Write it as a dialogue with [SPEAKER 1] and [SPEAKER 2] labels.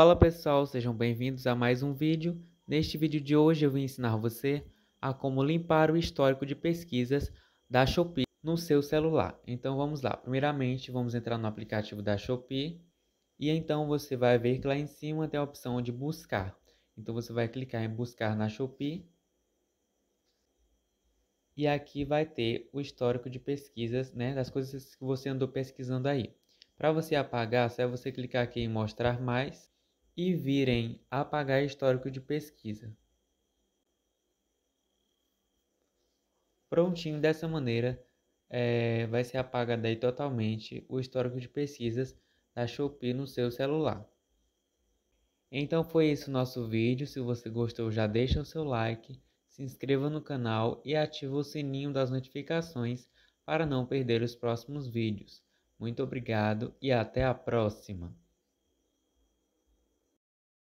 [SPEAKER 1] Fala pessoal, sejam bem-vindos a mais um vídeo. Neste vídeo de hoje eu vim ensinar você a como limpar o histórico de pesquisas da Shopee no seu celular. Então vamos lá. Primeiramente, vamos entrar no aplicativo da Shopee e então você vai ver que lá em cima tem a opção de buscar. Então você vai clicar em buscar na Shopee e aqui vai ter o histórico de pesquisas, né, das coisas que você andou pesquisando aí. Para você apagar, só é você clicar aqui em mostrar mais e virem apagar histórico de
[SPEAKER 2] pesquisa.
[SPEAKER 1] Prontinho, dessa maneira, é, vai ser apagado aí totalmente o histórico de pesquisas da Shopee no seu celular. Então foi isso o nosso vídeo, se você gostou já deixa o seu like, se inscreva no canal e ative o sininho das notificações para não perder os próximos vídeos. Muito obrigado e até a próxima!